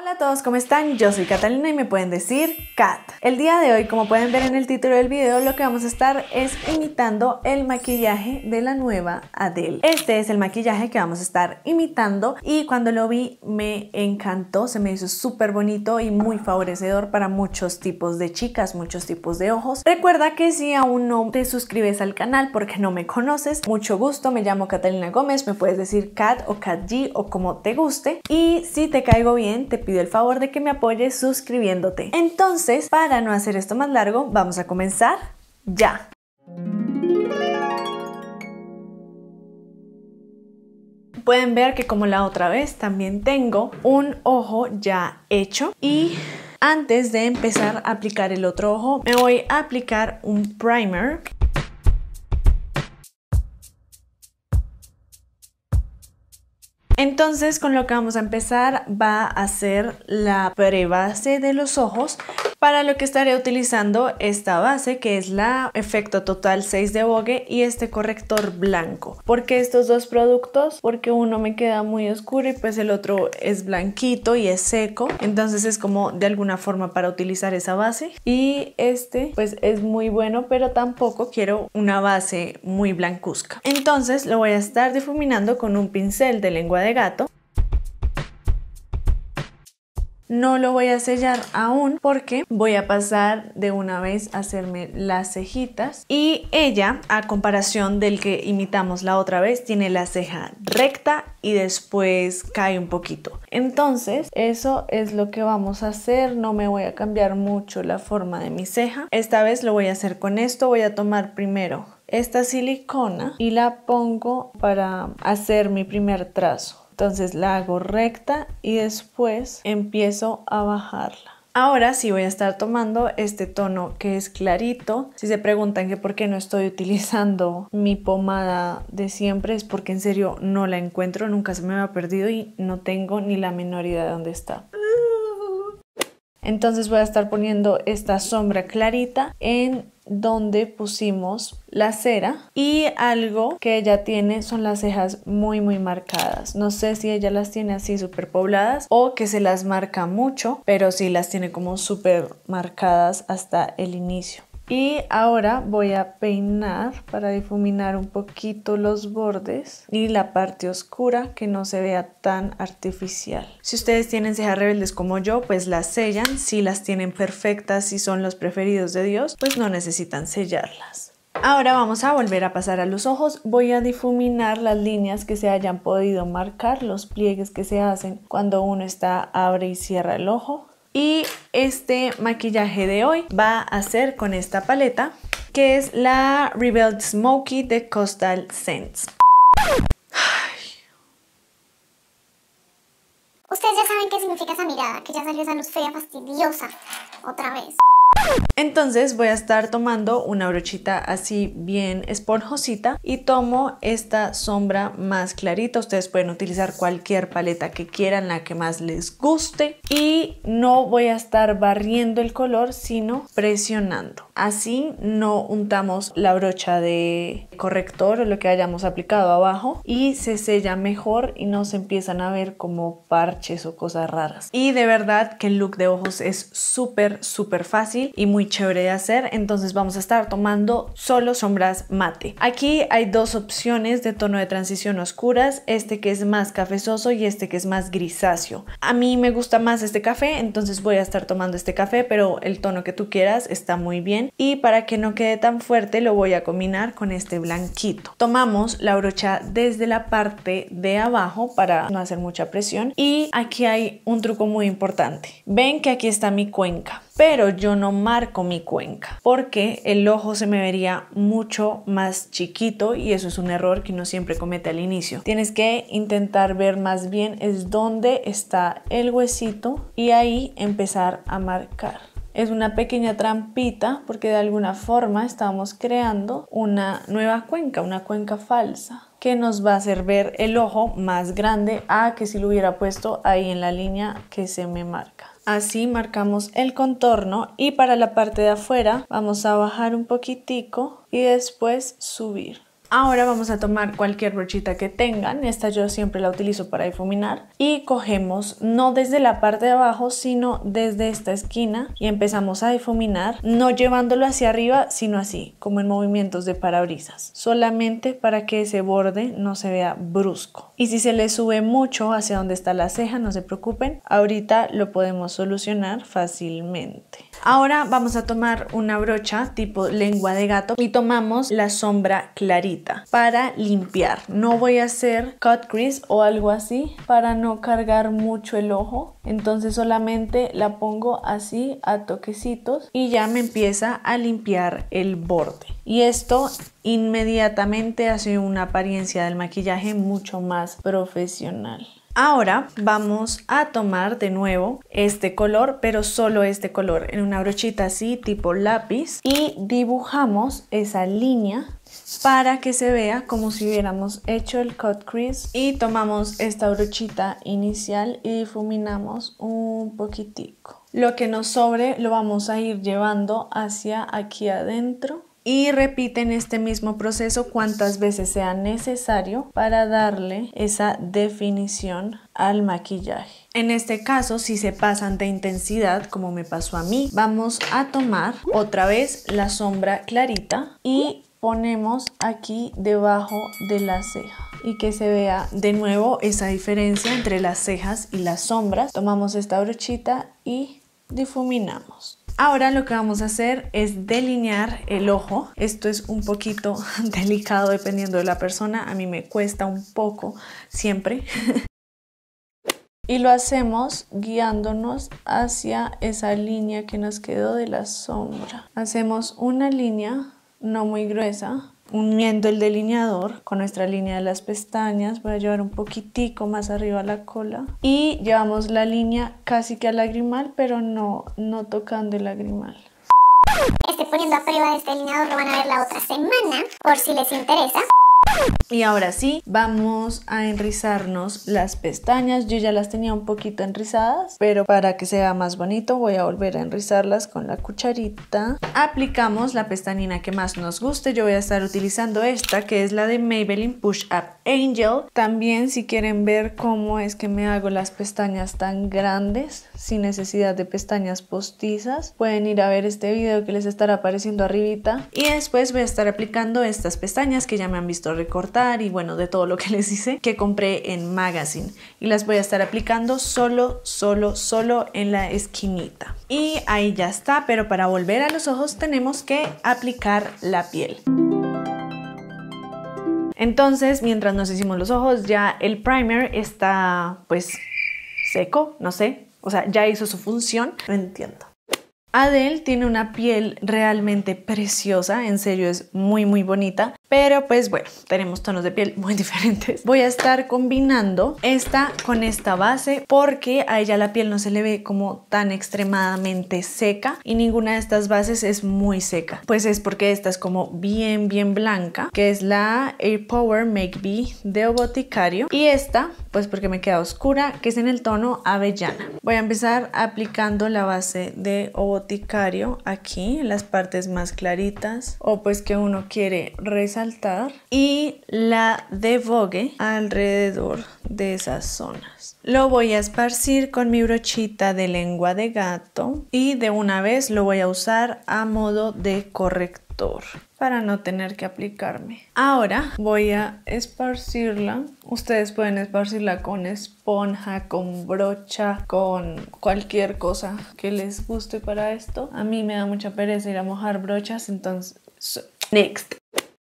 Hola a todos, ¿cómo están? Yo soy Catalina y me pueden decir Cat. El día de hoy, como pueden ver en el título del video, lo que vamos a estar es imitando el maquillaje de la nueva Adele. Este es el maquillaje que vamos a estar imitando y cuando lo vi me encantó, se me hizo súper bonito y muy favorecedor para muchos tipos de chicas, muchos tipos de ojos. Recuerda que si aún no te suscribes al canal porque no me conoces, mucho gusto, me llamo Catalina Gómez, me puedes decir Cat o Cat G o como te guste y si te caigo bien, te pido el favor de que me apoyes suscribiéndote. Entonces, para no hacer esto más largo, vamos a comenzar ya. Pueden ver que como la otra vez también tengo un ojo ya hecho y antes de empezar a aplicar el otro ojo me voy a aplicar un primer Entonces con lo que vamos a empezar va a ser la prebase de los ojos para lo que estaré utilizando esta base que es la Efecto Total 6 de Vogue y este corrector blanco. ¿Por qué estos dos productos? Porque uno me queda muy oscuro y pues el otro es blanquito y es seco, entonces es como de alguna forma para utilizar esa base. Y este pues es muy bueno, pero tampoco quiero una base muy blancuzca. Entonces lo voy a estar difuminando con un pincel de lengua de gato no lo voy a sellar aún porque voy a pasar de una vez a hacerme las cejitas. Y ella, a comparación del que imitamos la otra vez, tiene la ceja recta y después cae un poquito. Entonces, eso es lo que vamos a hacer. No me voy a cambiar mucho la forma de mi ceja. Esta vez lo voy a hacer con esto. Voy a tomar primero esta silicona y la pongo para hacer mi primer trazo. Entonces la hago recta y después empiezo a bajarla. Ahora sí voy a estar tomando este tono que es clarito. Si se preguntan que por qué no estoy utilizando mi pomada de siempre es porque en serio no la encuentro, nunca se me ha perdido y no tengo ni la menor idea de dónde está. Entonces voy a estar poniendo esta sombra clarita en donde pusimos la cera y algo que ella tiene son las cejas muy muy marcadas no sé si ella las tiene así súper pobladas o que se las marca mucho pero sí las tiene como súper marcadas hasta el inicio y ahora voy a peinar para difuminar un poquito los bordes y la parte oscura que no se vea tan artificial. Si ustedes tienen cejas rebeldes como yo, pues las sellan. Si las tienen perfectas, y son los preferidos de Dios, pues no necesitan sellarlas. Ahora vamos a volver a pasar a los ojos. Voy a difuminar las líneas que se hayan podido marcar, los pliegues que se hacen cuando uno está abre y cierra el ojo. Y este maquillaje de hoy va a ser con esta paleta, que es la Rebel Smoky de Coastal Scents. Ustedes ya saben qué significa esa mirada, que ya salió esa luz fea, fastidiosa otra vez. Entonces voy a estar tomando una brochita así bien esponjosita y tomo esta sombra más clarita. Ustedes pueden utilizar cualquier paleta que quieran, la que más les guste. Y no voy a estar barriendo el color, sino presionando. Así no untamos la brocha de corrector o lo que hayamos aplicado abajo y se sella mejor y no se empiezan a ver como parches o cosas raras. Y de verdad que el look de ojos es súper súper, fácil y muy chévere de hacer. Entonces vamos a estar tomando solo sombras mate. Aquí hay dos opciones de tono de transición oscuras. Este que es más cafezoso y este que es más grisáceo. A mí me gusta más este café, entonces voy a estar tomando este café, pero el tono que tú quieras está muy bien. Y para que no quede tan fuerte, lo voy a combinar con este blanquito. Tomamos la brocha desde la parte de abajo para no hacer mucha presión. Y aquí hay un truco muy importante. Ven que aquí está mi cuenca pero yo no marco mi cuenca porque el ojo se me vería mucho más chiquito y eso es un error que uno siempre comete al inicio. Tienes que intentar ver más bien es dónde está el huesito y ahí empezar a marcar es una pequeña trampita porque de alguna forma estamos creando una nueva cuenca, una cuenca falsa que nos va a hacer ver el ojo más grande a que si lo hubiera puesto ahí en la línea que se me marca. Así marcamos el contorno y para la parte de afuera vamos a bajar un poquitico y después subir. Ahora vamos a tomar cualquier brochita que tengan, esta yo siempre la utilizo para difuminar y cogemos no desde la parte de abajo sino desde esta esquina y empezamos a difuminar no llevándolo hacia arriba sino así como en movimientos de parabrisas solamente para que ese borde no se vea brusco y si se le sube mucho hacia donde está la ceja no se preocupen ahorita lo podemos solucionar fácilmente. Ahora vamos a tomar una brocha tipo lengua de gato y tomamos la sombra clarita para limpiar. No voy a hacer cut crease o algo así para no cargar mucho el ojo. Entonces solamente la pongo así a toquecitos y ya me empieza a limpiar el borde. Y esto inmediatamente hace una apariencia del maquillaje mucho más profesional. Ahora vamos a tomar de nuevo este color, pero solo este color, en una brochita así tipo lápiz y dibujamos esa línea para que se vea como si hubiéramos hecho el cut crease y tomamos esta brochita inicial y difuminamos un poquitico. Lo que nos sobre lo vamos a ir llevando hacia aquí adentro y repiten este mismo proceso cuantas veces sea necesario para darle esa definición al maquillaje. En este caso, si se pasan de intensidad, como me pasó a mí, vamos a tomar otra vez la sombra clarita y ponemos aquí debajo de la ceja y que se vea de nuevo esa diferencia entre las cejas y las sombras. Tomamos esta brochita y difuminamos. Ahora lo que vamos a hacer es delinear el ojo. Esto es un poquito delicado dependiendo de la persona. A mí me cuesta un poco siempre. y lo hacemos guiándonos hacia esa línea que nos quedó de la sombra. Hacemos una línea no muy gruesa uniendo el delineador con nuestra línea de las pestañas Voy a llevar un poquitico más arriba la cola y llevamos la línea casi que a lagrimal pero no, no tocando el lagrimal Estoy poniendo a prueba este delineador lo van a ver la otra semana por si les interesa y ahora sí, vamos a enrizarnos las pestañas. Yo ya las tenía un poquito enrizadas, pero para que sea más bonito voy a volver a enrizarlas con la cucharita. Aplicamos la pestañina que más nos guste. Yo voy a estar utilizando esta, que es la de Maybelline Push Up Angel. También si quieren ver cómo es que me hago las pestañas tan grandes, sin necesidad de pestañas postizas, pueden ir a ver este video que les estará apareciendo arribita. Y después voy a estar aplicando estas pestañas que ya me han visto recortar y bueno, de todo lo que les hice que compré en Magazine. Y las voy a estar aplicando solo, solo, solo en la esquinita. Y ahí ya está, pero para volver a los ojos tenemos que aplicar la piel. Entonces, mientras nos hicimos los ojos, ya el primer está pues seco, no sé. O sea, ya hizo su función. No entiendo. Adele tiene una piel realmente preciosa, en serio es muy muy bonita, pero pues bueno, tenemos tonos de piel muy diferentes. Voy a estar combinando esta con esta base porque a ella la piel no se le ve como tan extremadamente seca y ninguna de estas bases es muy seca. Pues es porque esta es como bien bien blanca, que es la Air Power Make B de Oboticario y esta pues porque me queda oscura, que es en el tono avellana. Voy a empezar aplicando la base de Oboticario aquí en las partes más claritas o pues que uno quiere resaltar y la de alrededor de esas zonas. Lo voy a esparcir con mi brochita de lengua de gato y de una vez lo voy a usar a modo de corrector para no tener que aplicarme. Ahora voy a esparcirla. Ustedes pueden esparcirla con esponja, con brocha, con cualquier cosa que les guste para esto. A mí me da mucha pereza ir a mojar brochas, entonces... Next.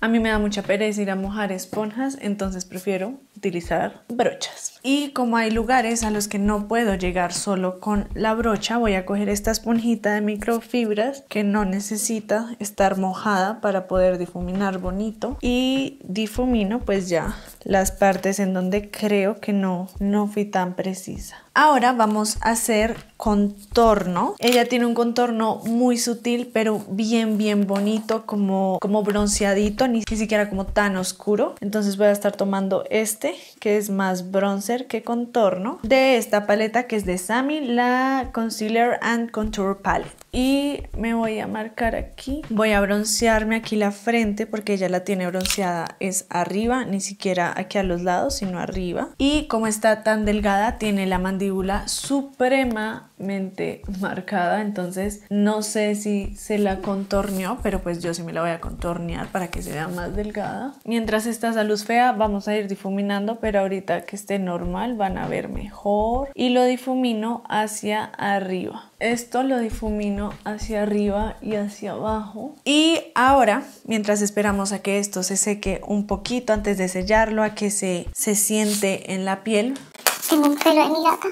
A mí me da mucha pereza ir a mojar esponjas, entonces prefiero utilizar brochas. Y como hay lugares a los que no puedo llegar solo con la brocha, voy a coger esta esponjita de microfibras que no necesita estar mojada para poder difuminar bonito y difumino pues ya las partes en donde creo que no, no fui tan precisa. Ahora vamos a hacer contorno. Ella tiene un contorno muy sutil, pero bien, bien bonito, como, como bronceadito, ni, ni siquiera como tan oscuro. Entonces voy a estar tomando este que es más bronzer que contorno, de esta paleta que es de Sami, la Concealer and Contour Palette y me voy a marcar aquí. Voy a broncearme aquí la frente porque ella la tiene bronceada es arriba, ni siquiera aquí a los lados, sino arriba. Y como está tan delgada, tiene la mandíbula supremamente marcada, entonces no sé si se la contorneó, pero pues yo sí me la voy a contornear para que se vea más delgada. Mientras está a luz fea, vamos a ir difuminando, pero ahorita que esté normal van a ver mejor. Y lo difumino hacia arriba. Esto lo difumino hacia arriba y hacia abajo. Y ahora, mientras esperamos a que esto se seque un poquito antes de sellarlo, a que se, se siente en la piel. Tengo un pelo de mi gata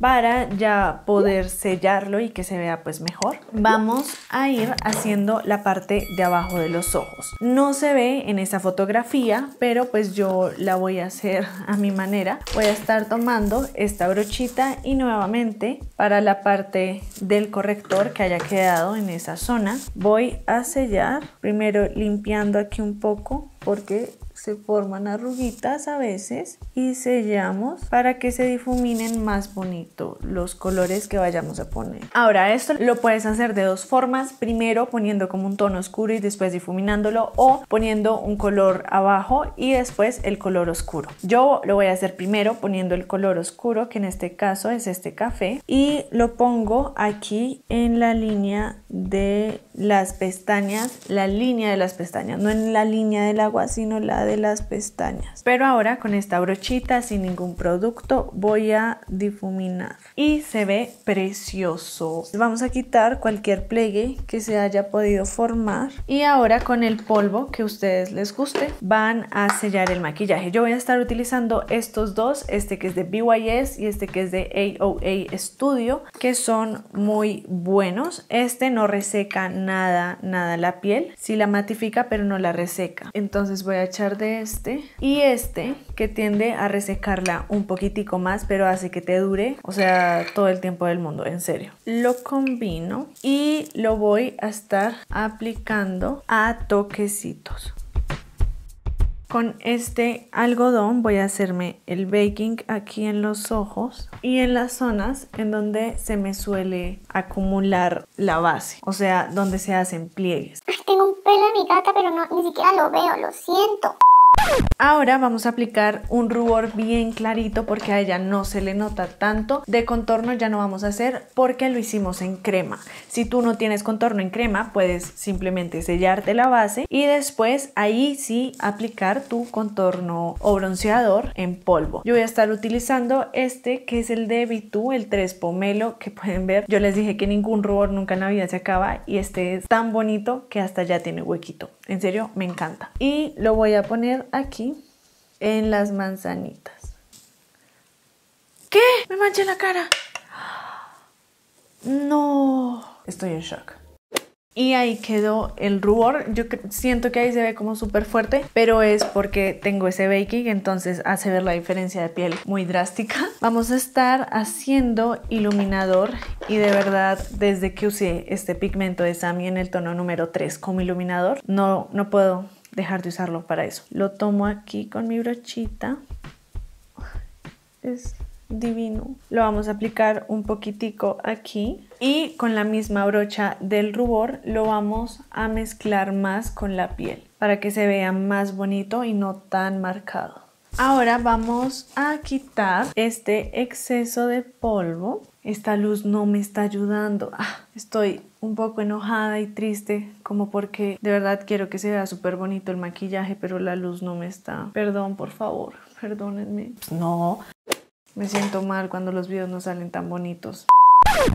para ya poder sellarlo y que se vea pues mejor. Vamos a ir haciendo la parte de abajo de los ojos. No se ve en esa fotografía, pero pues yo la voy a hacer a mi manera. Voy a estar tomando esta brochita y nuevamente para la parte del corrector que haya quedado en esa zona, voy a sellar primero limpiando aquí un poco porque se forman arruguitas a veces y sellamos para que se difuminen más bonito los colores que vayamos a poner. Ahora esto lo puedes hacer de dos formas, primero poniendo como un tono oscuro y después difuminándolo o poniendo un color abajo y después el color oscuro. Yo lo voy a hacer primero poniendo el color oscuro que en este caso es este café y lo pongo aquí en la línea de las pestañas, la línea de las pestañas, no en la línea del agua sino la de las pestañas. Pero ahora con esta brochita sin ningún producto voy a difuminar y se ve precioso. Vamos a quitar cualquier pliegue que se haya podido formar y ahora con el polvo que ustedes les guste van a sellar el maquillaje. Yo voy a estar utilizando estos dos, este que es de BYS y este que es de AOA Studio, que son muy buenos. Este no reseca nada, nada la piel, si la matifica pero no la reseca. Entonces voy a echar de este y este que tiende a resecarla un poquitico más pero hace que te dure o sea todo el tiempo del mundo en serio lo combino y lo voy a estar aplicando a toquecitos con este algodón voy a hacerme el baking aquí en los ojos y en las zonas en donde se me suele acumular la base, o sea, donde se hacen pliegues. tengo un pelo en mi gata, pero no, ni siquiera lo veo, lo siento. Ahora vamos a aplicar un rubor bien clarito porque a ella no se le nota tanto. De contorno ya no vamos a hacer porque lo hicimos en crema. Si tú no tienes contorno en crema, puedes simplemente sellarte la base y después ahí sí aplicar tu contorno o bronceador en polvo. Yo voy a estar utilizando este que es el de Vitu, el 3 pomelo que pueden ver. Yo les dije que ningún rubor nunca en la vida se acaba y este es tan bonito que hasta ya tiene huequito. En serio, me encanta. Y lo voy a poner aquí en las manzanitas. ¿Qué? Me manché la cara. No. Estoy en shock y ahí quedó el rubor. Yo siento que ahí se ve como súper fuerte, pero es porque tengo ese baking, entonces hace ver la diferencia de piel muy drástica. Vamos a estar haciendo iluminador y de verdad desde que usé este pigmento de Sami en el tono número 3 como iluminador, no, no puedo dejar de usarlo para eso. Lo tomo aquí con mi brochita divino. Lo vamos a aplicar un poquitico aquí y con la misma brocha del rubor lo vamos a mezclar más con la piel para que se vea más bonito y no tan marcado. Ahora vamos a quitar este exceso de polvo. Esta luz no me está ayudando. Ah, estoy un poco enojada y triste como porque de verdad quiero que se vea súper bonito el maquillaje pero la luz no me está. Perdón, por favor, perdónenme. No. Me siento mal cuando los videos no salen tan bonitos.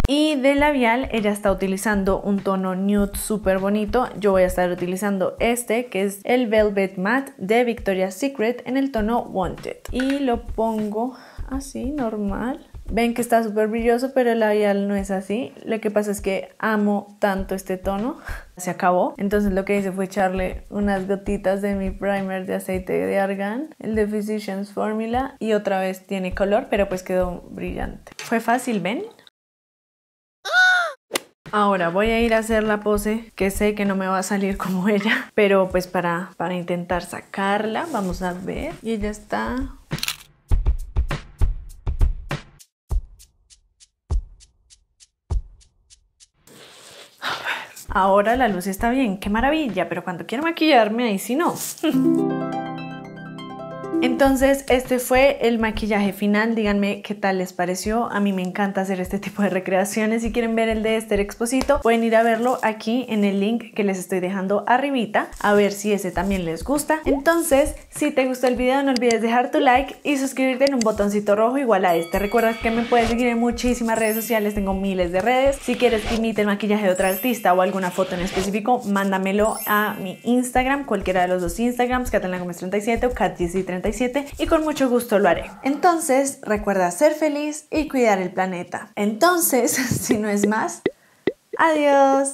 Y de labial ella está utilizando un tono nude súper bonito. Yo voy a estar utilizando este que es el Velvet Matte de Victoria's Secret en el tono Wanted. Y lo pongo así, normal ven que está súper brilloso, pero el labial no es así. Lo que pasa es que amo tanto este tono. Se acabó. Entonces lo que hice fue echarle unas gotitas de mi primer de aceite de argan, el de Physicians Formula, y otra vez tiene color, pero pues quedó brillante. Fue fácil, ¿ven? Ahora voy a ir a hacer la pose que sé que no me va a salir como ella, pero pues para, para intentar sacarla, vamos a ver. Y ella está Ahora la luz está bien, qué maravilla, pero cuando quiero maquillarme ahí sí no. Entonces, este fue el maquillaje final. Díganme qué tal les pareció. A mí me encanta hacer este tipo de recreaciones. Si quieren ver el de Esther Exposito, pueden ir a verlo aquí en el link que les estoy dejando arribita. A ver si ese también les gusta. Entonces, si te gustó el video, no olvides dejar tu like y suscribirte en un botoncito rojo igual a este. Recuerda que me puedes seguir en muchísimas redes sociales. Tengo miles de redes. Si quieres que imite el maquillaje de otra artista o alguna foto en específico, mándamelo a mi Instagram, cualquiera de los dos Instagrams, Catalina 37 o Cat 37 y con mucho gusto lo haré. Entonces, recuerda ser feliz y cuidar el planeta. Entonces, si no es más, adiós.